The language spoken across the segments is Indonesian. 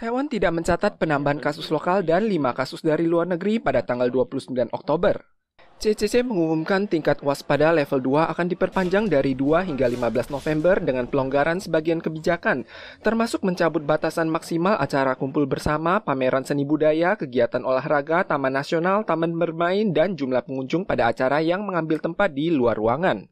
Taiwan tidak mencatat penambahan kasus lokal dan lima kasus dari luar negeri pada tanggal 29 Oktober. CCC mengumumkan tingkat waspada level 2 akan diperpanjang dari 2 hingga 15 November dengan pelonggaran sebagian kebijakan, termasuk mencabut batasan maksimal acara kumpul bersama, pameran seni budaya, kegiatan olahraga, taman nasional, taman bermain, dan jumlah pengunjung pada acara yang mengambil tempat di luar ruangan.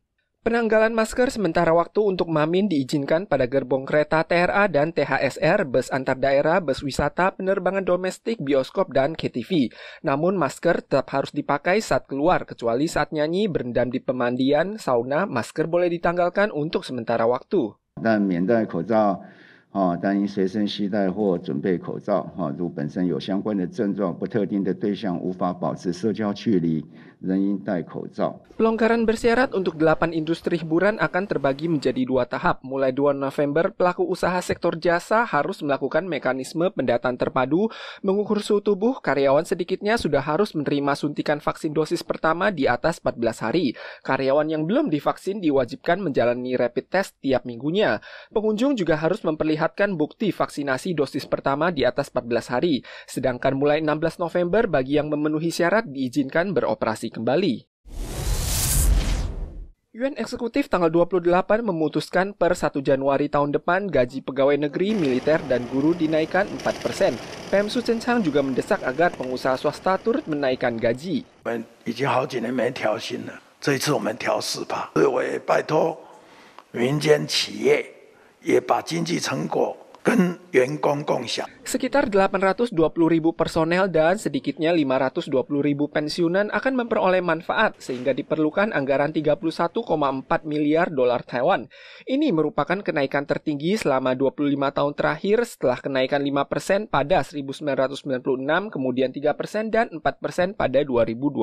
Penanggalan masker sementara waktu untuk Mamin diizinkan pada gerbong kereta TRA dan THSR, bus antar daerah, bus wisata, penerbangan domestik, bioskop, dan KTV. Namun masker tetap harus dipakai saat keluar, kecuali saat nyanyi, berendam di pemandian, sauna, masker boleh ditanggalkan untuk sementara waktu. 啊，但因随身携带或准备口罩，哈，如本身有相关的症状，不特定的对象无法保持社交距离，仍应戴口罩。Pelonggaran bersyarat untuk delapan industri hiburan akan terbagi menjadi dua tahap. Mulai 2 November, pelaku usaha sektor jasa harus melakukan mekanisme pendataan terpadu, mengukur suhu tubuh, karyawan sedikitnya sudah harus menerima suntikan vaksin dosis pertama di atas 14 hari. Karyawan yang belum divaksin diwajibkan menjalani rapid test tiap minggunya. Pengunjung juga harus memperlihatkan memperlihatkan bukti vaksinasi dosis pertama di atas 14 hari, sedangkan mulai 16 November bagi yang memenuhi syarat diizinkan beroperasi kembali. UN Eksekutif tanggal 28 memutuskan per 1 Januari tahun depan gaji pegawai negeri, militer, dan guru dinaikkan 4 persen. PM Su Chang juga mendesak agar pengusaha swasta turut menaikkan gaji. Kita Sekitar 820 ribu personel dan sedikitnya 520 ribu pensiunan akan memperoleh manfaat sehingga diperlukan anggaran 31,4 miliar dolar Taiwan. Ini merupakan kenaikan tertinggi selama 25 tahun terakhir setelah kenaikan 5% persen pada 1996, kemudian 3% persen dan 4% persen pada 2022.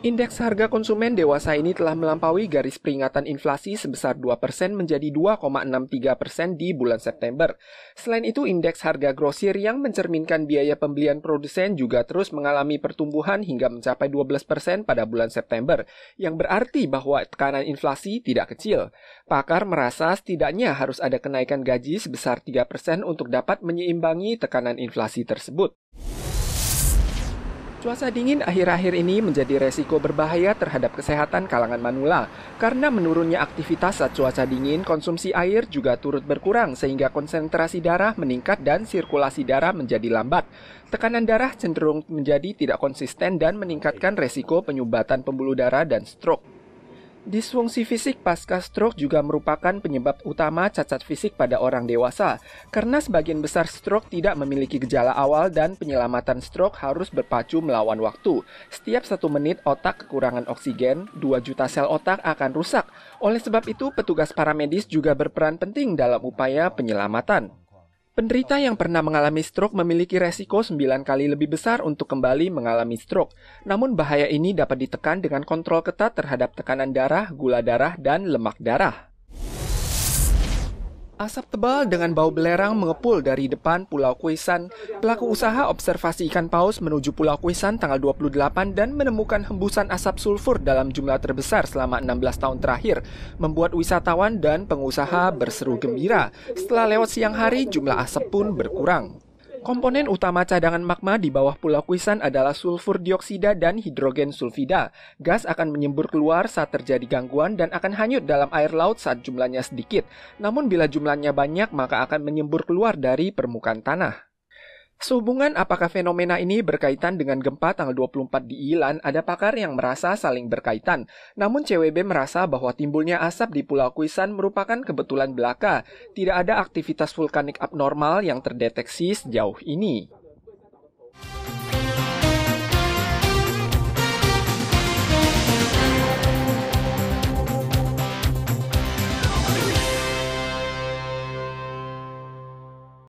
Indeks harga konsumen dewasa ini telah melampaui garis peringatan inflasi sebesar 2% menjadi 2,63% di bulan September. Selain itu, indeks harga grosir yang mencerminkan biaya pembelian produsen juga terus mengalami pertumbuhan hingga mencapai 12% pada bulan September, yang berarti bahwa tekanan inflasi tidak kecil. Pakar merasa setidaknya harus ada kenaikan gaji sebesar 3% untuk dapat menyeimbangi tekanan inflasi tersebut. Cuaca dingin akhir-akhir ini menjadi resiko berbahaya terhadap kesehatan kalangan manula. Karena menurunnya aktivitas saat cuaca dingin, konsumsi air juga turut berkurang sehingga konsentrasi darah meningkat dan sirkulasi darah menjadi lambat. Tekanan darah cenderung menjadi tidak konsisten dan meningkatkan resiko penyumbatan pembuluh darah dan stroke. Disfungsi fisik pasca stroke juga merupakan penyebab utama cacat fisik pada orang dewasa, karena sebagian besar stroke tidak memiliki gejala awal dan penyelamatan stroke harus berpacu melawan waktu. Setiap satu menit otak kekurangan oksigen, 2 juta sel otak akan rusak. Oleh sebab itu, petugas paramedis juga berperan penting dalam upaya penyelamatan. Penderita yang pernah mengalami stroke memiliki resiko 9 kali lebih besar untuk kembali mengalami stroke. Namun bahaya ini dapat ditekan dengan kontrol ketat terhadap tekanan darah, gula darah, dan lemak darah. Asap tebal dengan bau belerang mengepul dari depan Pulau Kuisan. Pelaku usaha observasi ikan paus menuju Pulau Kuisan tanggal 28 dan menemukan hembusan asap sulfur dalam jumlah terbesar selama 16 tahun terakhir, membuat wisatawan dan pengusaha berseru gembira. Setelah lewat siang hari, jumlah asap pun berkurang. Komponen utama cadangan magma di bawah pulau Kuisan adalah sulfur dioksida dan hidrogen sulfida. Gas akan menyembur keluar saat terjadi gangguan dan akan hanyut dalam air laut saat jumlahnya sedikit. Namun bila jumlahnya banyak maka akan menyembur keluar dari permukaan tanah. Sehubungan apakah fenomena ini berkaitan dengan gempa tanggal 24 di Ilan, ada pakar yang merasa saling berkaitan. Namun CWB merasa bahwa timbulnya asap di Pulau Kuisan merupakan kebetulan belaka. Tidak ada aktivitas vulkanik abnormal yang terdeteksi sejauh ini.